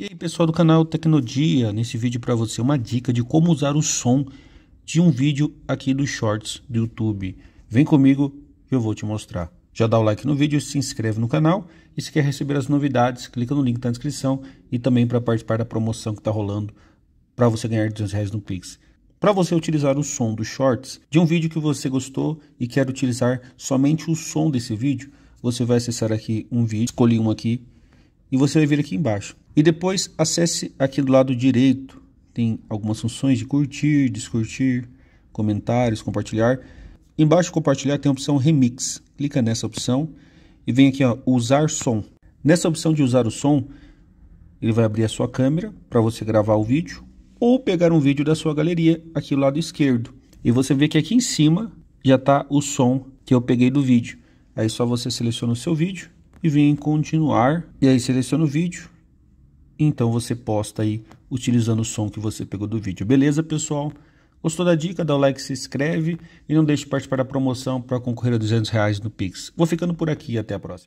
E aí pessoal do canal Tecnodia, nesse vídeo para você uma dica de como usar o som de um vídeo aqui dos shorts do YouTube. Vem comigo que eu vou te mostrar. Já dá o like no vídeo, se inscreve no canal e se quer receber as novidades, clica no link na descrição e também para participar da promoção que está rolando para você ganhar 200 reais no Pix. Para você utilizar o som dos shorts de um vídeo que você gostou e quer utilizar somente o som desse vídeo, você vai acessar aqui um vídeo, escolhi um aqui, e você vai vir aqui embaixo. E depois acesse aqui do lado direito, tem algumas funções de curtir, descurtir, comentários, compartilhar. Embaixo compartilhar tem a opção remix. Clica nessa opção e vem aqui ó, usar som. Nessa opção de usar o som, ele vai abrir a sua câmera para você gravar o vídeo ou pegar um vídeo da sua galeria aqui do lado esquerdo. E você vê que aqui em cima já está o som que eu peguei do vídeo. Aí só você seleciona o seu vídeo e vem em continuar. E aí seleciona o vídeo. Então você posta aí utilizando o som que você pegou do vídeo. Beleza, pessoal? Gostou da dica? Dá o like, se inscreve e não deixe de participar da promoção para concorrer a 200 reais no Pix. Vou ficando por aqui até a próxima.